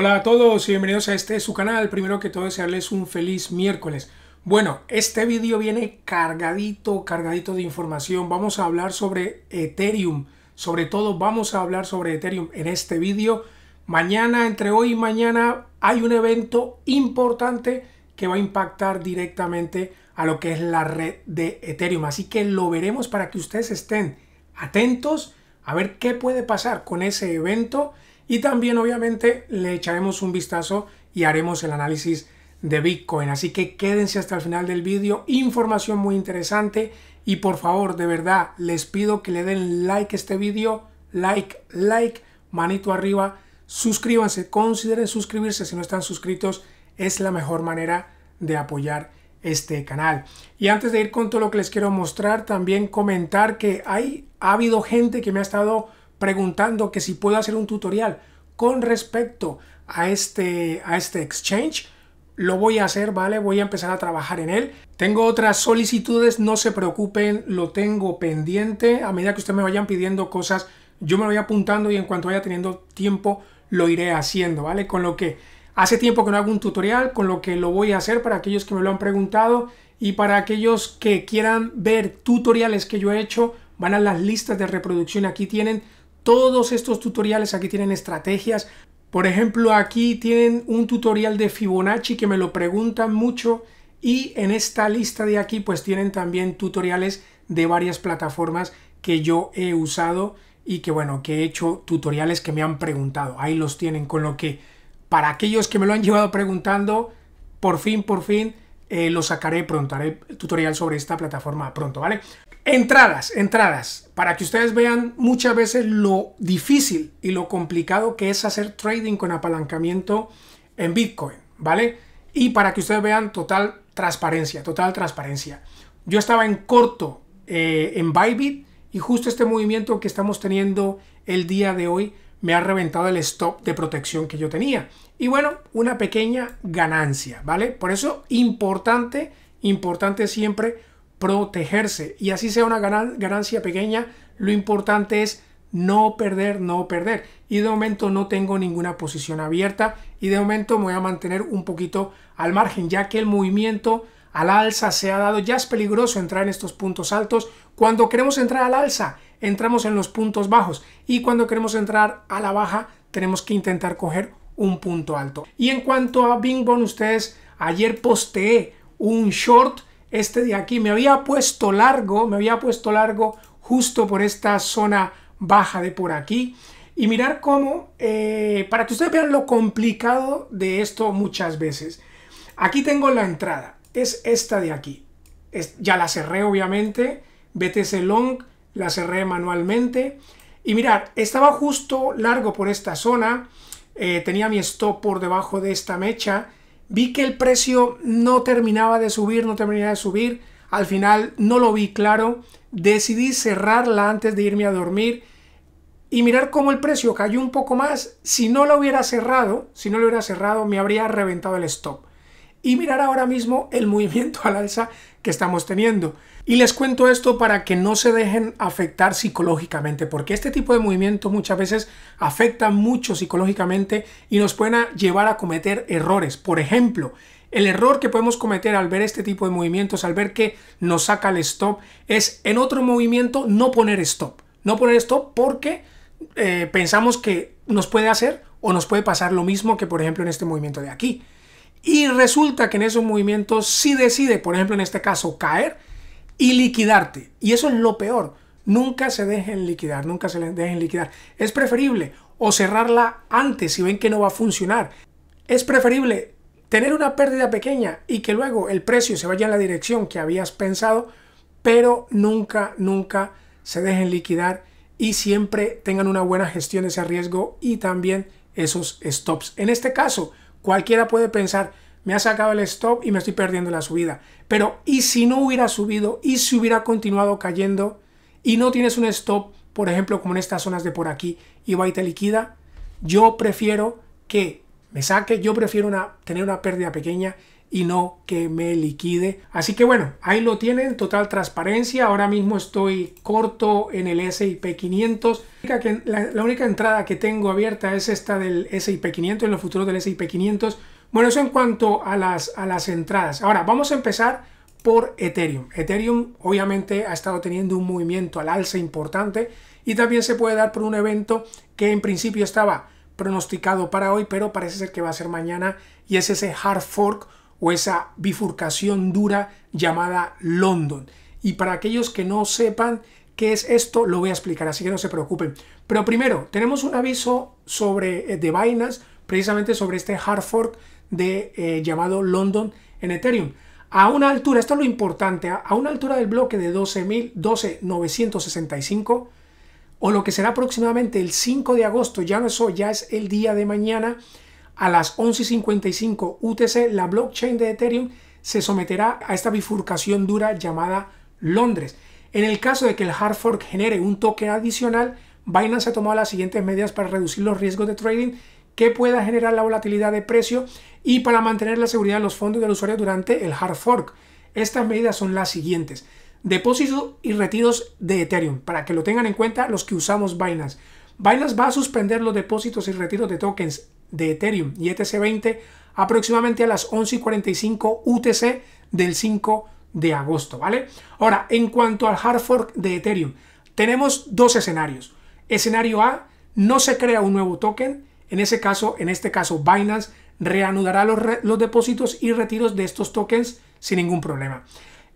Hola a todos y bienvenidos a este su canal. Primero que todo desearles un feliz miércoles. Bueno, este vídeo viene cargadito, cargadito de información. Vamos a hablar sobre Ethereum. Sobre todo vamos a hablar sobre Ethereum en este vídeo. Mañana, entre hoy y mañana, hay un evento importante que va a impactar directamente a lo que es la red de Ethereum. Así que lo veremos para que ustedes estén atentos a ver qué puede pasar con ese evento y también obviamente le echaremos un vistazo y haremos el análisis de Bitcoin. Así que quédense hasta el final del vídeo. Información muy interesante. Y por favor, de verdad, les pido que le den like a este vídeo. Like, like, manito arriba. Suscríbanse, consideren suscribirse si no están suscritos. Es la mejor manera de apoyar este canal. Y antes de ir con todo lo que les quiero mostrar, también comentar que hay, ha habido gente que me ha estado preguntando que si puedo hacer un tutorial con respecto a este, a este exchange. Lo voy a hacer, ¿vale? Voy a empezar a trabajar en él. Tengo otras solicitudes, no se preocupen, lo tengo pendiente. A medida que ustedes me vayan pidiendo cosas, yo me lo voy apuntando y en cuanto vaya teniendo tiempo, lo iré haciendo, ¿vale? Con lo que hace tiempo que no hago un tutorial, con lo que lo voy a hacer para aquellos que me lo han preguntado y para aquellos que quieran ver tutoriales que yo he hecho, van a las listas de reproducción. Aquí tienen todos estos tutoriales aquí tienen estrategias. Por ejemplo, aquí tienen un tutorial de Fibonacci que me lo preguntan mucho y en esta lista de aquí pues tienen también tutoriales de varias plataformas que yo he usado y que bueno, que he hecho tutoriales que me han preguntado. Ahí los tienen, con lo que para aquellos que me lo han llevado preguntando, por fin, por fin, eh, lo sacaré pronto. Haré tutorial sobre esta plataforma pronto, ¿vale? Entradas, entradas, para que ustedes vean muchas veces lo difícil y lo complicado que es hacer trading con apalancamiento en Bitcoin, ¿vale? Y para que ustedes vean total transparencia, total transparencia. Yo estaba en corto eh, en Bybit y justo este movimiento que estamos teniendo el día de hoy me ha reventado el stop de protección que yo tenía. Y bueno, una pequeña ganancia, ¿vale? Por eso importante, importante siempre protegerse. Y así sea una ganancia pequeña, lo importante es no perder, no perder. Y de momento no tengo ninguna posición abierta y de momento me voy a mantener un poquito al margen, ya que el movimiento al alza se ha dado. Ya es peligroso entrar en estos puntos altos. Cuando queremos entrar al alza, entramos en los puntos bajos. Y cuando queremos entrar a la baja, tenemos que intentar coger un punto alto. Y en cuanto a Bing bong ustedes ayer posteé un short este de aquí. Me había puesto largo, me había puesto largo justo por esta zona baja de por aquí. Y mirar cómo, eh, para que ustedes vean lo complicado de esto muchas veces. Aquí tengo la entrada, es esta de aquí. ya la cerré obviamente, BTC Long, la cerré manualmente. Y mirar, estaba justo largo por esta zona, eh, tenía mi stop por debajo de esta mecha Vi que el precio no terminaba de subir, no terminaba de subir. Al final no lo vi claro. Decidí cerrarla antes de irme a dormir y mirar cómo el precio cayó un poco más. Si no lo hubiera cerrado, si no lo hubiera cerrado, me habría reventado el stop. Y mirar ahora mismo el movimiento al alza que estamos teniendo. Y les cuento esto para que no se dejen afectar psicológicamente, porque este tipo de movimiento muchas veces afecta mucho psicológicamente y nos pueden llevar a cometer errores. Por ejemplo, el error que podemos cometer al ver este tipo de movimientos, al ver que nos saca el stop, es en otro movimiento no poner stop. No poner stop porque eh, pensamos que nos puede hacer o nos puede pasar lo mismo que por ejemplo en este movimiento de aquí. Y resulta que en esos movimientos si decide, por ejemplo en este caso, caer y liquidarte. Y eso es lo peor. Nunca se dejen liquidar, nunca se dejen liquidar. Es preferible o cerrarla antes si ven que no va a funcionar. Es preferible tener una pérdida pequeña y que luego el precio se vaya en la dirección que habías pensado, pero nunca, nunca se dejen liquidar y siempre tengan una buena gestión de ese riesgo y también esos stops. En este caso, Cualquiera puede pensar, me ha sacado el stop y me estoy perdiendo la subida. Pero ¿y si no hubiera subido? ¿Y si hubiera continuado cayendo? ¿Y no tienes un stop, por ejemplo, como en estas zonas de por aquí y va y te liquida? Yo prefiero que me saque, yo prefiero tener una pérdida pequeña y no que me liquide. Así que bueno, ahí lo tienen, total transparencia. Ahora mismo estoy corto en el SIP 500. La, única, entrada que tengo abierta es esta del SIP 500, en los futuros del SIP 500. Bueno, eso en cuanto a las, a las entradas. Ahora, vamos a empezar por Ethereum. Ethereum obviamente ha estado teniendo un movimiento al alza importante y también se puede dar por un evento que en principio estaba pronosticado para hoy, pero parece ser que va a ser mañana y es ese hard fork o esa bifurcación dura llamada London. Y para aquellos que no sepan qué es esto, lo voy a explicar, así que no se preocupen. Pero primero, tenemos un aviso sobre, eh, de vainas precisamente sobre este hard fork de, eh, llamado London en Ethereum. A una altura, esto es lo importante, a una altura del bloque de 12.965, o lo que será aproximadamente el 5 de agosto, ya no es ya es el día de mañana, a las 11.55 UTC, la blockchain de Ethereum se someterá a esta bifurcación dura llamada Londres. En el caso de que el hard fork genere un token adicional, Binance ha tomado las siguientes medidas para reducir los riesgos de trading que pueda generar la volatilidad de precio y para mantener la seguridad de los fondos del usuario durante el hard fork. Estas medidas son las siguientes. Depósitos y retiros de Ethereum, para que lo tengan en cuenta los que usamos Binance. Binance va a suspender los depósitos y retiros de tokens de Ethereum y ETC20 aproximadamente a las 11.45 UTC del 5 de agosto, ¿vale? Ahora, en cuanto al hard fork de Ethereum, tenemos dos escenarios. Escenario A, no se crea un nuevo token, en ese caso, en este caso Binance reanudará los, los depósitos y retiros de estos tokens sin ningún problema.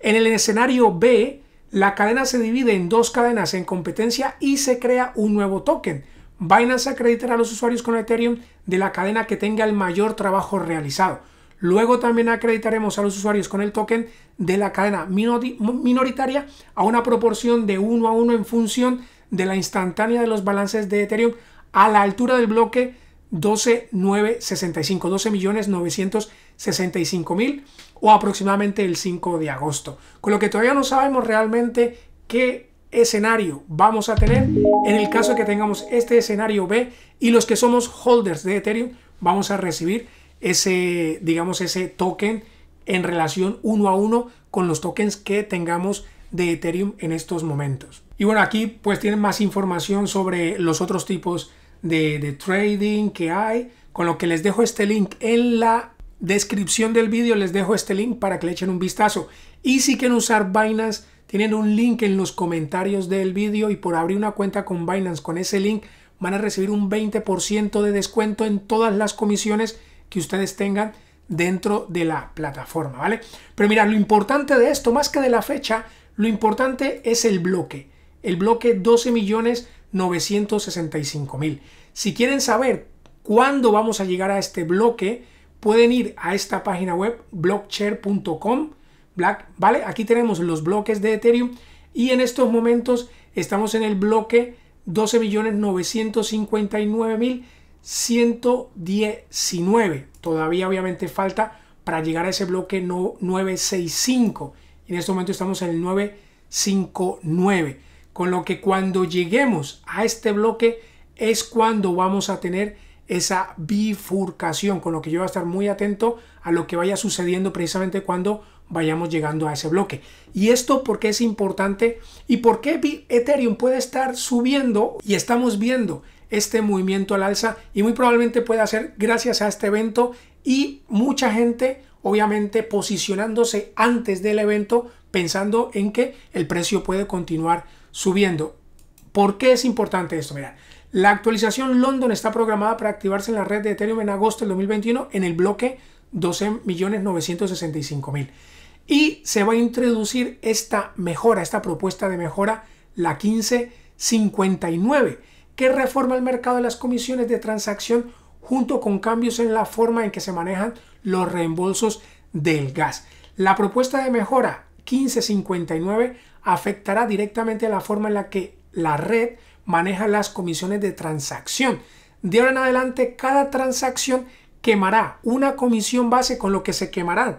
En el escenario B, la cadena se divide en dos cadenas en competencia y se crea un nuevo token. Binance acreditar a los usuarios con Ethereum de la cadena que tenga el mayor trabajo realizado. Luego también acreditaremos a los usuarios con el token de la cadena minoritaria a una proporción de 1 a 1 en función de la instantánea de los balances de Ethereum a la altura del bloque 12.965, 12.965.000 o aproximadamente el 5 de agosto. Con lo que todavía no sabemos realmente qué escenario vamos a tener. En el caso que tengamos este escenario B y los que somos holders de Ethereum, vamos a recibir ese, digamos, ese token en relación uno a uno con los tokens que tengamos de Ethereum en estos momentos. Y bueno, aquí pues tienen más información sobre los otros tipos de, trading que hay, con lo que les dejo este link en la descripción del vídeo, les dejo este link para que le echen un vistazo. Y si quieren usar Binance tienen un link en los comentarios del vídeo y por abrir una cuenta con Binance con ese link van a recibir un 20% de descuento en todas las comisiones que ustedes tengan dentro de la plataforma, ¿vale? Pero mira, lo importante de esto, más que de la fecha, lo importante es el bloque. El bloque 12.965.000. Si quieren saber cuándo vamos a llegar a este bloque, pueden ir a esta página web blockchair.com ¿vale? Aquí tenemos los bloques de Ethereum y en estos momentos estamos en el bloque 12.959.119. Todavía obviamente falta para llegar a ese bloque 965. Y en este momento estamos en el 959. Con lo que cuando lleguemos a este bloque es cuando vamos a tener esa bifurcación, con lo que yo voy a estar muy atento a lo que vaya sucediendo precisamente cuando vayamos llegando a ese bloque. ¿Y esto porque es importante? ¿Y por qué Ethereum puede estar subiendo y estamos viendo este movimiento al alza y muy probablemente pueda ser gracias a este evento y mucha gente obviamente posicionándose antes del evento pensando en que el precio puede continuar subiendo. ¿Por qué es importante esto? Mira, la actualización London está programada para activarse en la red de Ethereum en agosto del 2021 en el bloque 12.965.000 y se va a introducir esta mejora, esta propuesta de mejora, la 1559, que reforma el mercado de las comisiones de transacción junto con cambios en la forma en que se manejan los reembolsos del gas. La propuesta de mejora 1559 afectará directamente a la forma en la que la red maneja las comisiones de transacción. De ahora en adelante, cada transacción quemará una comisión base con lo que se quemarán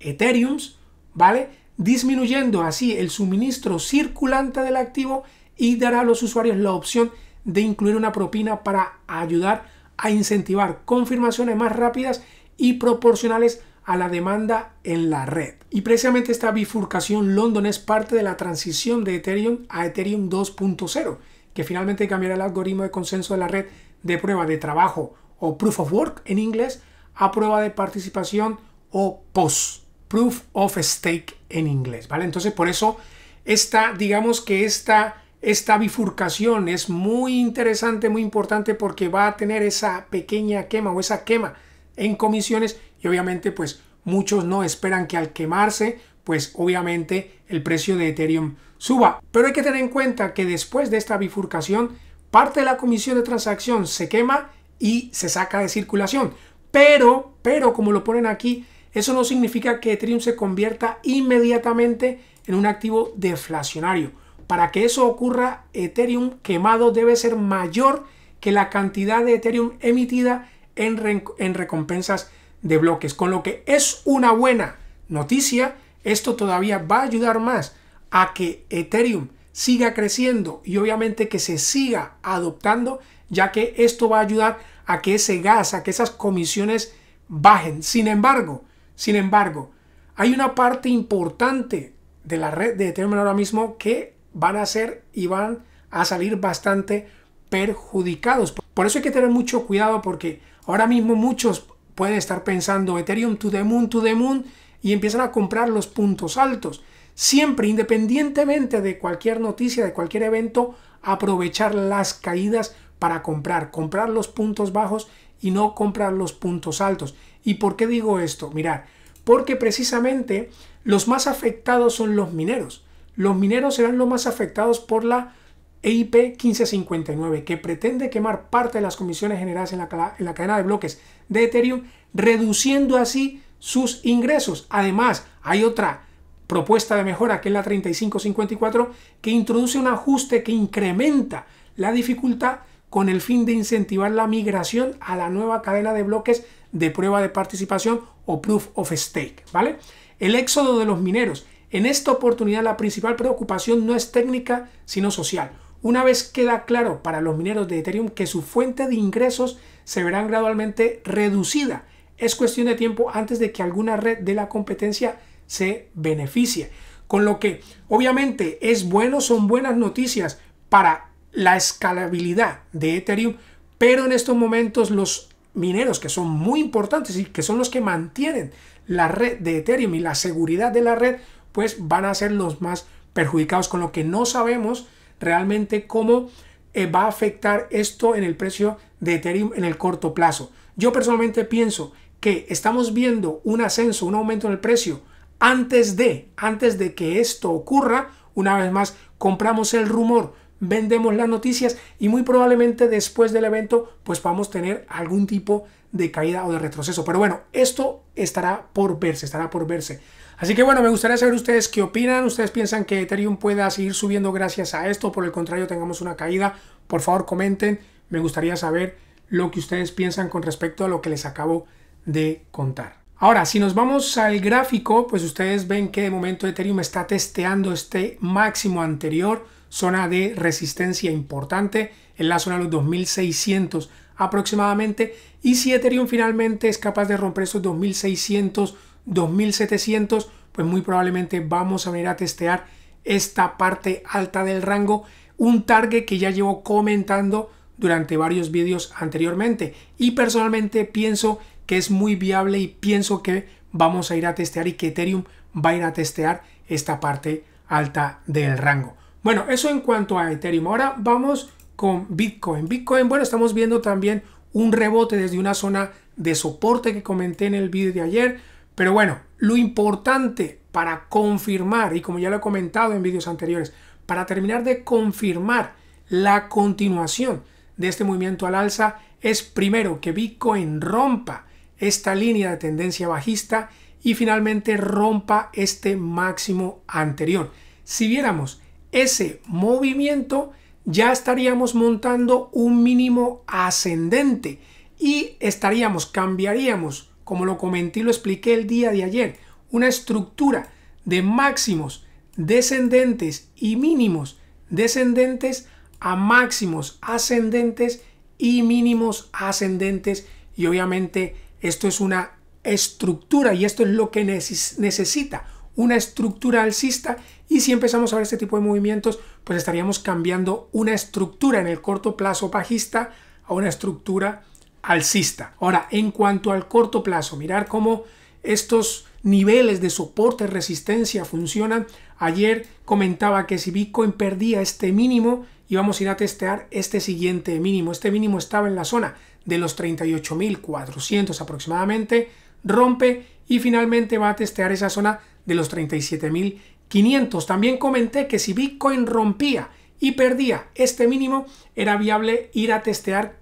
Ethereums, ¿vale? Disminuyendo así el suministro circulante del activo y dará a los usuarios la opción de incluir una propina para ayudar a incentivar confirmaciones más rápidas y proporcionales a la demanda en la red. Y precisamente esta bifurcación London es parte de la transición de Ethereum a Ethereum 2.0, que finalmente cambiará el algoritmo de consenso de la red de prueba de trabajo o proof of work en inglés a prueba de participación o POS proof of stake en inglés, ¿vale? Entonces por eso esta, digamos que esta, esta bifurcación es muy interesante, muy importante porque va a tener esa pequeña quema o esa quema en comisiones y obviamente pues muchos no esperan que al quemarse pues obviamente el precio de Ethereum suba. Pero hay que tener en cuenta que después de esta bifurcación parte de la comisión de transacción se quema y se saca de circulación. Pero, pero como lo ponen aquí, eso no significa que Ethereum se convierta inmediatamente en un activo deflacionario. Para que eso ocurra, Ethereum quemado debe ser mayor que la cantidad de Ethereum emitida en, recompensas de bloques. Con lo que es una buena noticia, esto todavía va a ayudar más a que Ethereum siga creciendo y obviamente que se siga adoptando, ya que esto va a ayudar a que ese gas, a que esas comisiones bajen. Sin embargo, sin embargo, hay una parte importante de la red de Ethereum ahora mismo que van a ser y van a salir bastante perjudicados. Por eso hay que tener mucho cuidado porque ahora mismo muchos pueden estar pensando Ethereum to the moon, to the moon y empiezan a comprar los puntos altos. Siempre, independientemente de cualquier noticia, de cualquier evento, aprovechar las caídas para comprar, comprar los puntos bajos y no comprar los puntos altos. ¿Y por qué digo esto? Mirad, porque precisamente los más afectados son los mineros. Los mineros serán los más afectados por la EIP 1559, que pretende quemar parte de las comisiones generadas en la, en la cadena de bloques de Ethereum, reduciendo así sus ingresos. Además, hay otra propuesta de mejora, que es la 3554, que introduce un ajuste que incrementa la dificultad con el fin de incentivar la migración a la nueva cadena de bloques de prueba de participación o proof of stake, ¿vale? El éxodo de los mineros. En esta oportunidad la principal preocupación no es técnica, sino social. Una vez queda claro para los mineros de Ethereum que su fuente de ingresos se verán gradualmente reducida, es cuestión de tiempo antes de que alguna red de la competencia se beneficie. Con lo que obviamente es bueno, son buenas noticias para la escalabilidad de Ethereum, pero en estos momentos los mineros que son muy importantes y que son los que mantienen la red de Ethereum y la seguridad de la red, pues van a ser los más perjudicados, con lo que no sabemos realmente cómo eh, va a afectar esto en el precio de Ethereum en el corto plazo. Yo personalmente pienso que estamos viendo un ascenso, un aumento en el precio antes de, antes de que esto ocurra, una vez más compramos el rumor vendemos las noticias y muy probablemente después del evento pues vamos a tener algún tipo de caída o de retroceso. Pero bueno, esto estará por verse, estará por verse. Así que bueno, me gustaría saber ustedes qué opinan. ¿Ustedes piensan que Ethereum pueda seguir subiendo gracias a esto? Por el contrario, tengamos una caída. Por favor, comenten. Me gustaría saber lo que ustedes piensan con respecto a lo que les acabo de contar. Ahora, si nos vamos al gráfico, pues ustedes ven que de momento Ethereum está testeando este máximo anterior zona de resistencia importante en la zona de los 2600 aproximadamente y si Ethereum finalmente es capaz de romper esos 2600 2700 pues muy probablemente vamos a venir a testear esta parte alta del rango un target que ya llevo comentando durante varios vídeos anteriormente y personalmente pienso que es muy viable y pienso que vamos a ir a testear y que Ethereum va a ir a testear esta parte alta del rango. Bueno, eso en cuanto a Ethereum. Ahora vamos con Bitcoin. Bitcoin, bueno, estamos viendo también un rebote desde una zona de soporte que comenté en el vídeo de ayer. Pero bueno, lo importante para confirmar, y como ya lo he comentado en vídeos anteriores, para terminar de confirmar la continuación de este movimiento al alza es primero que Bitcoin rompa esta línea de tendencia bajista y finalmente rompa este máximo anterior. Si viéramos ese movimiento, ya estaríamos montando un mínimo ascendente y estaríamos, cambiaríamos, como lo comenté y lo expliqué el día de ayer, una estructura de máximos descendentes y mínimos descendentes a máximos ascendentes y mínimos ascendentes y obviamente esto es una estructura y esto es lo que necesita una estructura alcista y si empezamos a ver este tipo de movimientos, pues estaríamos cambiando una estructura en el corto plazo bajista a una estructura alcista. Ahora, en cuanto al corto plazo, mirar cómo estos niveles de soporte, resistencia funcionan. Ayer comentaba que si Bitcoin perdía este mínimo, íbamos a ir a testear este siguiente mínimo. Este mínimo estaba en la zona de los 38.400 aproximadamente, rompe y finalmente va a testear esa zona de los 37.500. También comenté que si Bitcoin rompía y perdía este mínimo, era viable ir a testear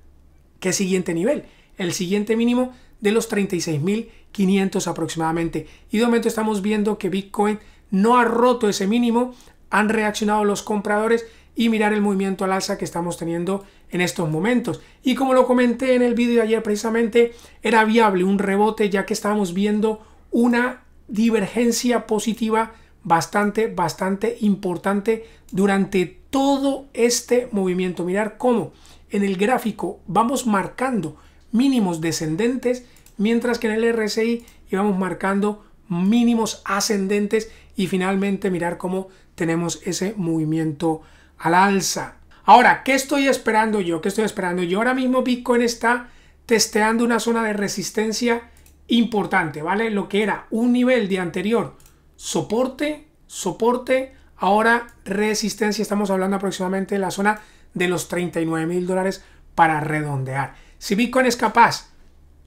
qué siguiente nivel, el siguiente mínimo de los 36.500 aproximadamente. Y de momento estamos viendo que Bitcoin no ha roto ese mínimo, han reaccionado los compradores y mirar el movimiento al alza que estamos teniendo en estos momentos. Y como lo comenté en el vídeo de ayer precisamente, era viable un rebote ya que estábamos viendo una divergencia positiva bastante, bastante importante durante todo este movimiento. Mirar cómo en el gráfico vamos marcando mínimos descendentes, mientras que en el RSI íbamos marcando mínimos ascendentes y finalmente mirar cómo tenemos ese movimiento al alza. Ahora, ¿qué estoy esperando yo? ¿Qué estoy esperando? Yo ahora mismo Bitcoin está testeando una zona de resistencia importante, ¿vale? Lo que era un nivel de anterior, soporte, soporte, ahora resistencia, estamos hablando aproximadamente de la zona de los 39 mil dólares para redondear. Si Bitcoin es capaz,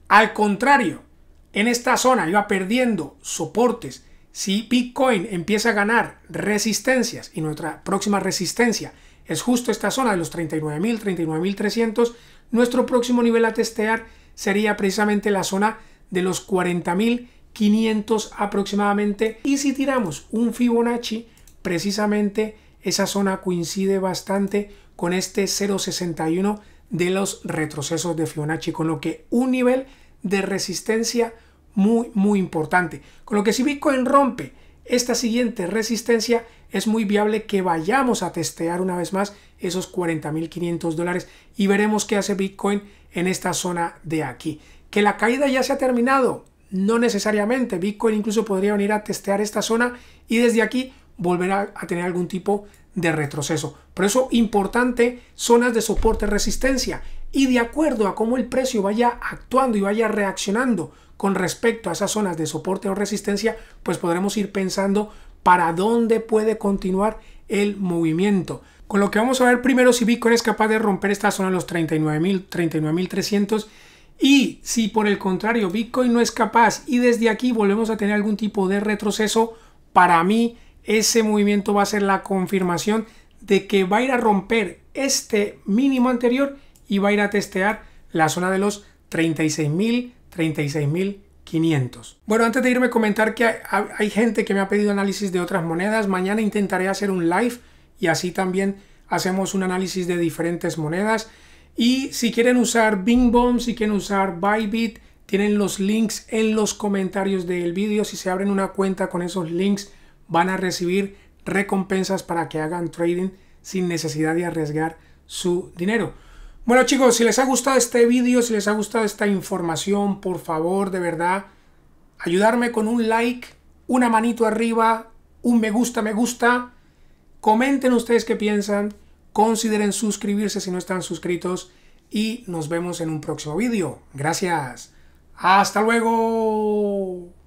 al contrario, en esta zona iba perdiendo soportes, si Bitcoin empieza a ganar resistencias y nuestra próxima resistencia es justo esta zona de los mil 39 mil 300 nuestro próximo nivel a testear sería precisamente la zona de los 40.500 aproximadamente. Y si tiramos un Fibonacci, precisamente esa zona coincide bastante con este 0.61 de los retrocesos de Fibonacci, con lo que un nivel de resistencia muy, muy importante. Con lo que si Bitcoin rompe esta siguiente resistencia, es muy viable que vayamos a testear una vez más esos 40.500 dólares y veremos qué hace Bitcoin en esta zona de aquí. Que la caída ya se ha terminado, no necesariamente. Bitcoin incluso podría venir a testear esta zona y desde aquí volver a, tener algún tipo de retroceso. Por eso importante zonas de soporte resistencia y de acuerdo a cómo el precio vaya actuando y vaya reaccionando con respecto a esas zonas de soporte o resistencia, pues podremos ir pensando para dónde puede continuar el movimiento. Con lo que vamos a ver primero si Bitcoin es capaz de romper esta zona de los 39.000, 39.300 y si por el contrario Bitcoin no es capaz y desde aquí volvemos a tener algún tipo de retroceso, para mí ese movimiento va a ser la confirmación de que va a ir a romper este mínimo anterior y va a ir a testear la zona de los 36.000, 36.500. Bueno, antes de irme a comentar que hay, gente que me ha pedido análisis de otras monedas, mañana intentaré hacer un live y así también hacemos un análisis de diferentes monedas. Y si quieren usar Bing si quieren usar Bybit, tienen los links en los comentarios del vídeo. Si se abren una cuenta con esos links, van a recibir recompensas para que hagan trading sin necesidad de arriesgar su dinero. Bueno chicos, si les ha gustado este vídeo, si les ha gustado esta información, por favor, de verdad, ayudarme con un like, una manito arriba, un me gusta, me gusta. Comenten ustedes qué piensan, Consideren suscribirse si no están suscritos y nos vemos en un próximo vídeo. Gracias. Hasta luego.